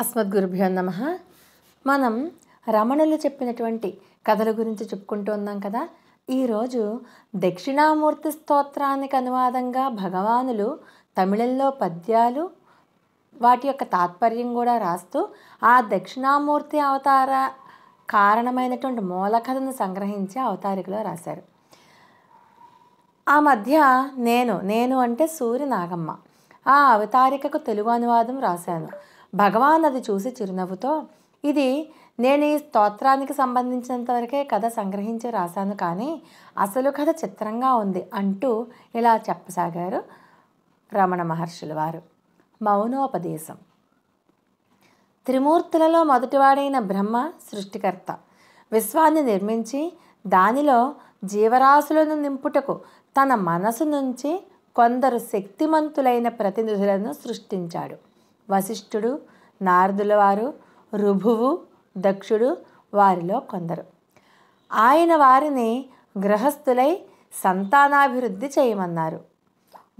అస్మద్గురుభ్యో నమ మనం రమణులు చెప్పినటువంటి కథల గురించి చెప్పుకుంటూ ఉన్నాం కదా ఈరోజు దక్షిణామూర్తి స్తోత్రానికి అనువాదంగా భగవానులు తమిళంలో పద్యాలు వాటి యొక్క తాత్పర్యం కూడా రాస్తూ ఆ దక్షిణామూర్తి అవతార కారణమైనటువంటి మూల కథను సంగ్రహించి అవతారికలో రాశారు ఆ మధ్య నేను నేను అంటే సూర్య నాగమ్మ ఆ అవతారికకు తెలుగు అనువాదం రాశాను భగవాన్ అది చూసి చిరునవ్వుతో ఇది నేను ఈ స్తోత్రానికి సంబంధించినంతవరకే కథ సంగ్రహించి రాశాను కానీ అసలు కథ చిత్రంగా ఉంది అంటూ ఇలా చెప్పసాగారు రమణ మహర్షుల వారు మౌనోపదేశం త్రిమూర్తులలో మొదటివాడైన బ్రహ్మ సృష్టికర్త విశ్వాన్ని నిర్మించి దానిలో జీవరాశులను నింపుటకు తన మనసు నుంచి కొందరు శక్తిమంతులైన ప్రతినిధులను సృష్టించాడు వశిష్ఠుడు నారదుల వారు రుభువు దక్షుడు వారిలో కొందరు ఆయన వారిని గృహస్థులై సంతానాభివృద్ధి చేయమన్నారు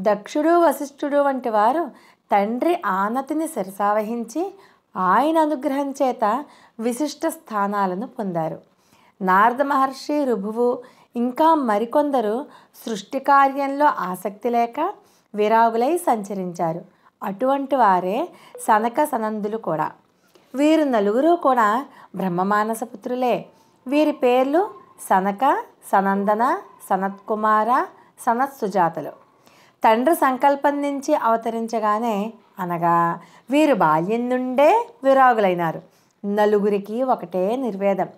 దక్షుడు వశిష్ఠుడు వంటి వారు తండ్రి ఆనతిని శిరసావహించి ఆయన అనుగ్రహం చేత విశిష్ట స్థానాలను పొందారు నారద మహర్షి రుభువు ఇంకా మరికొందరు సృష్టి కార్యంలో ఆసక్తి లేక విరాగులై సంచరించారు అటువంటి వారే సనక సనందులు కూడా వీరు నలుగురు కూడా బ్రహ్మమానస పుత్రులే వీరి పేర్లు సనక సనందన సనత్కుమార సనత్ సుజాతలు తండ్రి సంకల్పం నుంచి అవతరించగానే అనగా వీరు బాల్యం నుండే విరాగులైనారు నలుగురికి ఒకటే నిర్వేదం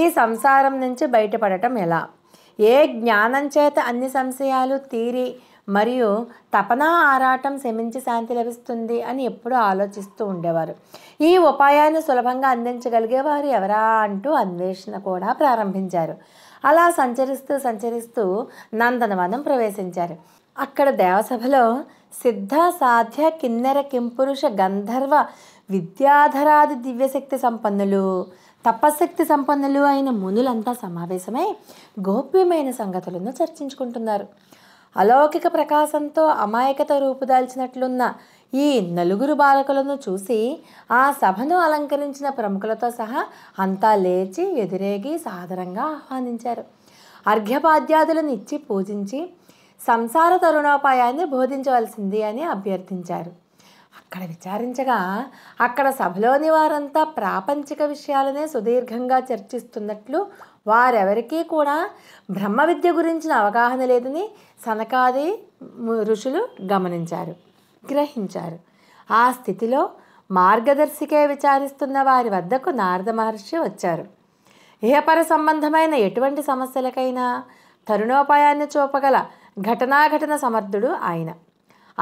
ఈ సంసారం నుంచి బయటపడటం ఎలా ఏ జ్ఞానం చేత అన్ని సంశయాలు తీరి మరియు తపన ఆరాటం శమించి శాంతి లభిస్తుంది అని ఎప్పుడూ ఆలోచిస్తూ ఉండేవారు ఈ ఉపాయాన్ని సులభంగా అందించగలిగేవారు ఎవరా అంటూ అన్వేషణ కూడా ప్రారంభించారు అలా సంచరిస్తూ సంచరిస్తూ నందనవనం ప్రవేశించారు అక్కడ దేవసభలో సిద్ధ సాధ్య కిన్నెర కింపురుష గంధర్వ విద్యాధరాది దివ్యశక్తి సంపన్నులు తపశక్తి సంపన్నులు అయిన మునులంతా సమావేశమై గోప్యమైన సంగతులను చర్చించుకుంటున్నారు అలౌకిక ప్రకాశంతో అమాయకత రూపుదాల్చినట్లున్న ఈ నలుగురు బాలకులను చూసి ఆ సభను అలంకరించిన ప్రముఖులతో సహా అంతా లేచి ఎదురేగి సాదరంగా ఆహ్వానించారు అర్ఘ్యపాద్యాదులను ఇచ్చి పూజించి సంసార తరుణోపాయాన్ని బోధించవలసింది అని అభ్యర్థించారు అక్కడ విచారించగా అక్కడ సభలోని వారంతా ప్రాపంచిక విషయాలనే సుదీర్ఘంగా చర్చిస్తున్నట్లు వారెవరికీ కూడా బ్రహ్మ విద్య గురించిన అవగాహన లేదని సనకాది ఋషులు గమనించారు గ్రహించారు ఆ స్థితిలో మార్గదర్శికే విచారిస్తున్న వారి వద్దకు నారద మహర్షి వచ్చారు ఇహపర సంబంధమైన ఎటువంటి సమస్యలకైనా తరుణోపాయాన్ని చూపగల ఘటనాఘటన సమర్థుడు ఆయన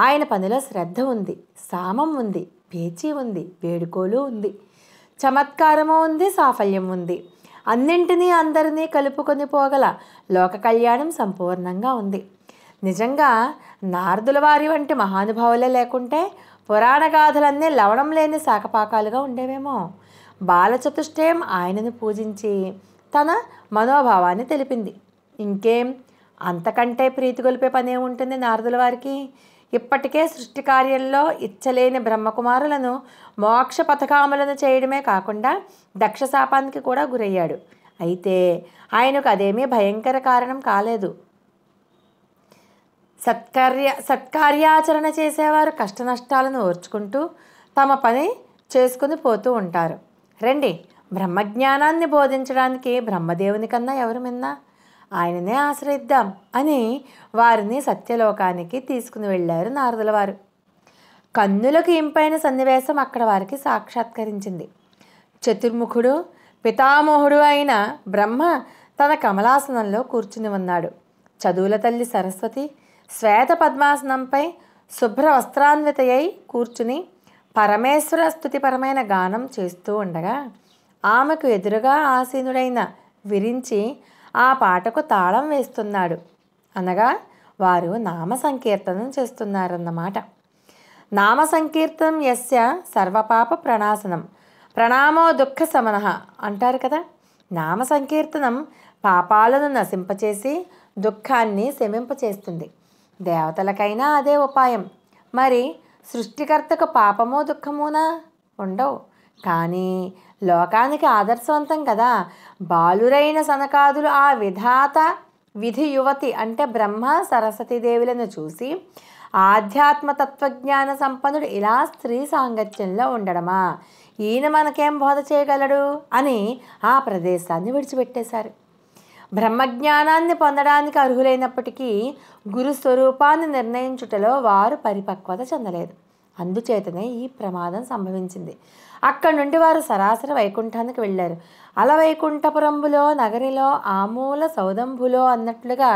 ఆయన పనిలో శ్రద్ధ ఉంది సామం ఉంది పేచీ ఉంది వేడుకోలు ఉంది చమత్కారము ఉంది సాఫల్యం ఉంది అన్నింటినీ అందరినీ కలుపుకొని పోగల లోక కళ్యాణం సంపూర్ణంగా ఉంది నిజంగా నారదుల వారి వంటి మహానుభావులే లేకుంటే పురాణ గాథలన్నీ లవణం లేని శాఖపాకాలుగా ఉండేవేమో బాలచతుష్టయం ఆయనను పూజించి తన మనోభావాన్ని తెలిపింది ఇంకేం అంతకంటే ప్రీతి గొలిపే పనే ఉంటుంది నారదుల వారికి ఇప్పటికే సృష్టి కార్యంలో ఇచ్చలేని బ్రహ్మకుమారులను మోక్ష పథకాములను చేయడమే కాకుండా దక్షశాపానికి కూడా గురయ్యాడు అయితే ఆయనకు అదేమీ భయంకర కారణం కాలేదు సత్కార్య సత్కార్యాచరణ చేసేవారు కష్టనష్టాలను ఓర్చుకుంటూ తమ పని చేసుకుని పోతూ ఉంటారు రండి బ్రహ్మజ్ఞానాన్ని బోధించడానికి బ్రహ్మదేవుని కన్నా ఎవరు మిన్నా ఆయననే ఆశ్రయిద్దాం అని వారిని సత్యలోకానికి తీసుకుని వెళ్ళారు నారదుల వారు కన్నులకు ఇంపైన సన్నివేశం అక్కడ వారికి సాక్షాత్కరించింది చతుర్ముఖుడు పితామోహుడు అయిన బ్రహ్మ తన కమలాసనంలో కూర్చుని ఉన్నాడు చదువుల తల్లి సరస్వతి శ్వేత పద్మాసనంపై శుభ్ర వస్త్రాన్వితయై కూర్చుని పరమేశ్వర స్థుతిపరమైన గానం చేస్తూ ఉండగా ఆమెకు ఎదురుగా ఆసీనుడైన విరించి ఆ పాటకు తాళం వేస్తున్నాడు అనగా వారు నామ సంకీర్తనం చేస్తున్నారన్నమాట నామ సంకీర్తనం ఎస్య సర్వపాప ప్రణాశనం ప్రణామో దుఃఖ సమనః అంటారు కదా నామ సంకీర్తనం పాపాలను నశింపచేసి దుఃఖాన్ని శమింపచేస్తుంది దేవతలకైనా అదే ఉపాయం మరి సృష్టికర్తకు పాపమో దుఃఖమునా ఉండవు కానీ లోకానికి ఆదర్శవంతం కదా బాలురైన సనకాదులు ఆ విధాత విధి యువతి అంటే బ్రహ్మ సరస్వతీదేవులను చూసి ఆధ్యాత్మ తత్వజ్ఞాన సంపన్నుడు ఇలా స్త్రీ సాంగత్యంలో ఉండడమా ఈయన మనకేం బోధ చేయగలడు అని ఆ ప్రదేశాన్ని విడిచిపెట్టేశారు బ్రహ్మజ్ఞానాన్ని పొందడానికి అర్హులైనప్పటికీ గురుస్వరూపాన్ని నిర్ణయించుటలో వారు పరిపక్వత చెందలేదు అందుచేతనే ఈ ప్రమాదం సంభవించింది అక్కడి నుండి వారు సరాసరి వైకుంఠానికి వెళ్ళారు అల వైకుంఠపురంబులో నగరిలో ఆమూల సౌదంభులో అన్నట్లుగా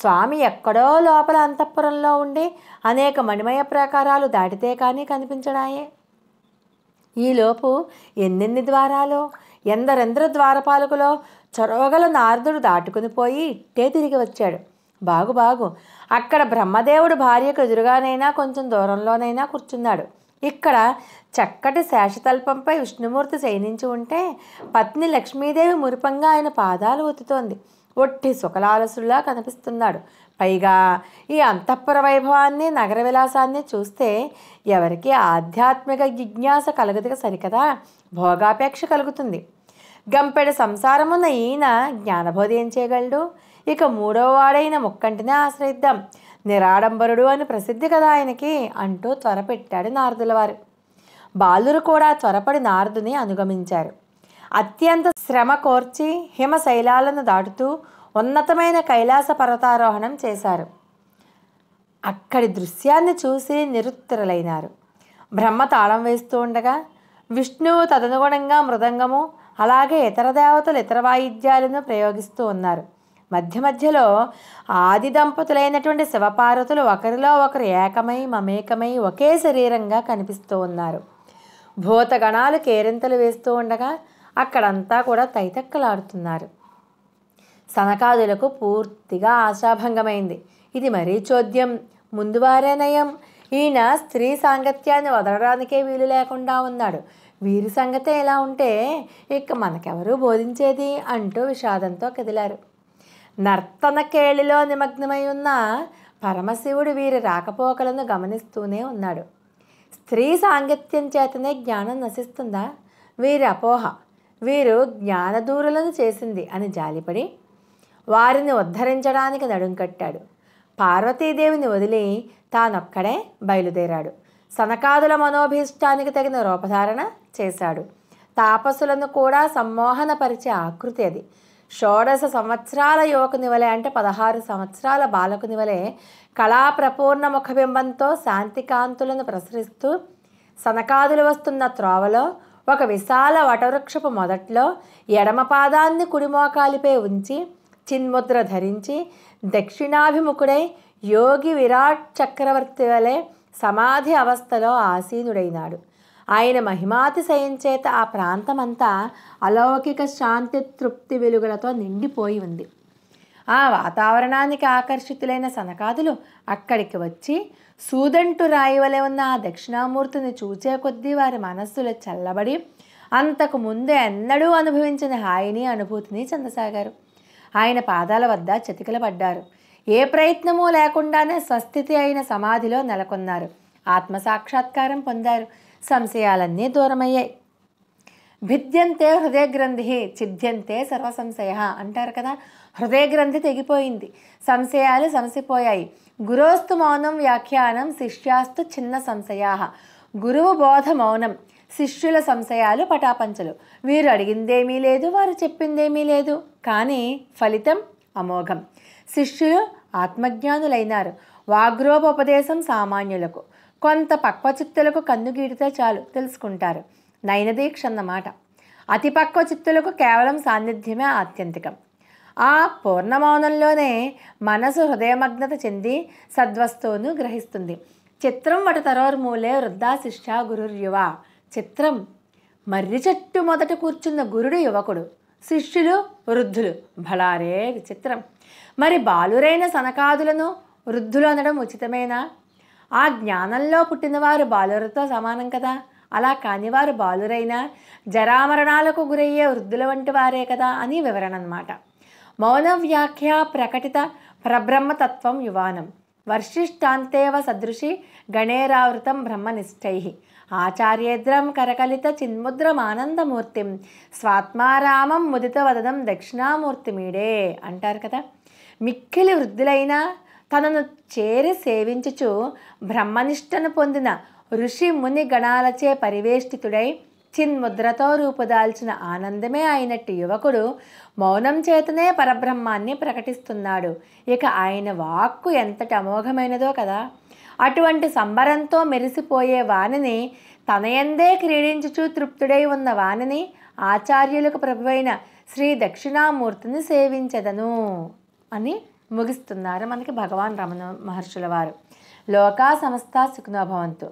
స్వామి ఎక్కడో లోపల అంతఃపురంలో ఉండి అనేక మణిమయ ప్రాకారాలు దాటితే కానీ కనిపించడాయే ఈలోపు ఎన్నెన్ని ద్వారాలో ఎందరెందరు ద్వారపాలకులో చొరవగల నారదుడు దాటుకుని పోయి ఇట్టే తిరిగి వచ్చాడు బాగు బాగు అక్కడ బ్రహ్మదేవుడు భార్యకు ఎదురుగానైనా కొంచెం దూరంలోనైనా కూర్చున్నాడు ఇక్కడ చక్కటి శేషతల్పంపై విష్ణుమూర్తి శయనించి ఉంటే పత్ని లక్ష్మీదేవి మురిపంగా ఆయన పాదాలు ఒత్తుతోంది ఒట్టి సుఖలాలసులా కనిపిస్తున్నాడు పైగా ఈ అంతఃపుర వైభవాన్ని నగర విలాసాన్ని చూస్తే ఎవరికి ఆధ్యాత్మిక జిజ్ఞాస కలగదుగా సరికదా భోగాపేక్ష కలుగుతుంది గంపెడ సంసారమున్న ఈయన జ్ఞానబోధ ఏం చేయగలడు ఇక మూడవ వాడైన ముక్కంటినే ఆశ్రయిద్దాం నిరాడంబరుడు అని ప్రసిద్ధి కదా ఆయనకి అంటూ త్వరపెట్టాడు నారదులవారు బాలురు కూడా త్వరపడి నారదుని అనుగమించారు అత్యంత శ్రమ కోర్చి హిమశైలాలను దాటుతూ ఉన్నతమైన కైలాస పర్వతారోహణం చేశారు అక్కడి దృశ్యాన్ని చూసి నిరుత్తరులైనారు బ్రహ్మ తాళం వేస్తూ ఉండగా విష్ణువు తదనుగుణంగా మృదంగము అలాగే ఇతర దేవతలు ఇతర వాయిద్యాలను ప్రయోగిస్తూ ఉన్నారు మధ్య మధ్యలో ఆది దంపతులైనటువంటి శివపార్వతులు ఒకరిలో ఒకరు ఏకమై మమేకమై ఒకే శరీరంగా కనిపిస్తూ ఉన్నారు భూతగణాలు కేరింతలు వేస్తూ ఉండగా అక్కడంతా కూడా తైతక్కలాడుతున్నారు సనకాదులకు పూర్తిగా ఆశాభంగమైంది ఇది మరీ చోద్యం ముందువారే నయం ఈయన స్త్రీ సాంగత్యాన్ని వదలడానికే వీలు లేకుండా ఉన్నాడు వీరి సంగతే ఎలా ఉంటే ఇక మనకెవరూ బోధించేది అంటూ విషాదంతో కదిలారు నర్తన కేళిలో నిమగ్నమై ఉన్న పరమశివుడు వీరి రాకపోకలను గమనిస్తూనే ఉన్నాడు స్త్రీ సాంగత్యం చేతనే జ్ఞానం నశిస్తుందా వీరి అపోహ వీరు జ్ఞానదూరులను చేసింది అని జాలిపడి వారిని ఉద్ధరించడానికి నడుం కట్టాడు పార్వతీదేవిని వదిలి తానొక్కడే బయలుదేరాడు సనకాదుల మనోభీష్టానికి తగిన రూపధారణ చేశాడు తాపసులను కూడా సమ్మోహనపరిచే ఆకృతి అది షోడశ సంవత్సరాల యువకుని వలె అంటే పదహారు సంవత్సరాల బాలకుని వలె కళా ప్రపూర్ణ ముఖబింబంతో శాంతికాంతులను ప్రసరిస్తూ సనకాదులు వస్తున్న త్రోవలో ఒక విశాల వటవృక్షపు మొదట్లో ఎడమ పాదాన్ని కుడిమోకాలిపై ఉంచి చిన్ముద్ర ధరించి దక్షిణాభిముఖుడై యోగి విరాట్ చక్రవర్తి వలె సమాధి అవస్థలో ఆసీనుడైనాడు ఆయన మహిమాతిశయం చేత ఆ ప్రాంతమంతా అలౌకిక శాంతి తృప్తి వెలుగులతో నిండిపోయి ఉంది ఆ వాతావరణానికి ఆకర్షితులైన సనకాదులు అక్కడికి వచ్చి సూదంటు రాయి వలె ఉన్న ఆ దక్షిణామూర్తిని చూచే కొద్దీ వారి మనస్సులు చల్లబడి అంతకు ముందే ఎన్నడూ అనుభవించిన హాయిని అనుభూతిని చెందసాగారు ఆయన పాదాల వద్ద చతికిల పడ్డారు ఏ ప్రయత్నమూ లేకుండానే స్వస్థితి అయిన సమాధిలో నెలకొన్నారు ఆత్మసాక్షాత్కారం పొందారు సంశయాలన్నీ దూరమయ్యాయి భిద్యంతే హృదయ గ్రంథి చిద్యంతే సర్వ సంశయ అంటారు కదా హృదయ గ్రంథి తెగిపోయింది సంశయాలు సమసిపోయాయి గురోస్తు మౌనం వ్యాఖ్యానం శిష్యాస్తు చిన్న సంశయా గురువు బోధ మౌనం శిష్యుల సంశయాలు పటాపంచలు వీరు అడిగిందేమీ లేదు వారు చెప్పిందేమీ లేదు కానీ ఫలితం అమోఘం శిష్యులు ఆత్మజ్ఞానులైనారు వాగ్రోపదేశం సామాన్యులకు కొంత పక్వ చిత్తులకు కన్ను గీడితే చాలు తెలుసుకుంటారు నయనదీక్ష అన్నమాట అతి పక్వ చిత్తులకు కేవలం సాన్నిధ్యమే ఆత్యంతికం ఆ పూర్ణమౌనంలోనే మనసు హృదయమగ్నత చెంది సద్వస్తువును గ్రహిస్తుంది చిత్రం వట తరోర్మూలే శిష్య గురుర్యువ చిత్రం మర్రి చెట్టు మొదట కూర్చున్న గురుడు యువకుడు శిష్యులు వృద్ధులు భలారే విచిత్రం మరి బాలురైన సనకాదులను వృద్ధులు అనడం ఉచితమేనా ఆ జ్ఞానంలో పుట్టినవారు బాలురతో సమానం కదా అలా కానివారు బాలురైనా జరామరణాలకు గురయ్యే వృద్ధుల వంటి వారే కదా అని వివరణ అనమాట మౌన వ్యాఖ్య ప్రకటిత ప్రబ్రహ్మతత్వం యువానం వర్షిష్టాంతేవ సదృశి గణేరావృతం బ్రహ్మనిష్టై ఆచార్యేద్రం కరకలిత చిన్ముద్రమానందమూర్తిం స్వాత్మారామం ముదిత వదనం దక్షిణామూర్తిమీడే అంటారు కదా మిక్కిలి వృద్ధులైనా తనను చేరి సేవించుచు బ్రహ్మనిష్టను పొందిన ఋషి ముని గణాలచే పరివేష్టితుడై చిన్ముద్రతో రూపుదాల్చిన ఆనందమే అయినట్టు యువకుడు మౌనం చేతనే పరబ్రహ్మాన్ని ప్రకటిస్తున్నాడు ఇక ఆయన వాక్కు ఎంతటి అమోఘమైనదో కదా అటువంటి సంబరంతో మెరిసిపోయే వాణిని తనయందే క్రీడించుచూ తృప్తుడై ఉన్న వాణిని ఆచార్యులకు ప్రభువైన శ్రీ దక్షిణామూర్తిని సేవించదను అని ముగిస్తున్నారు మనకి భగవాన్ రమణ మహర్షుల వారు లోకా సంస్థ సుఖనోభవంతు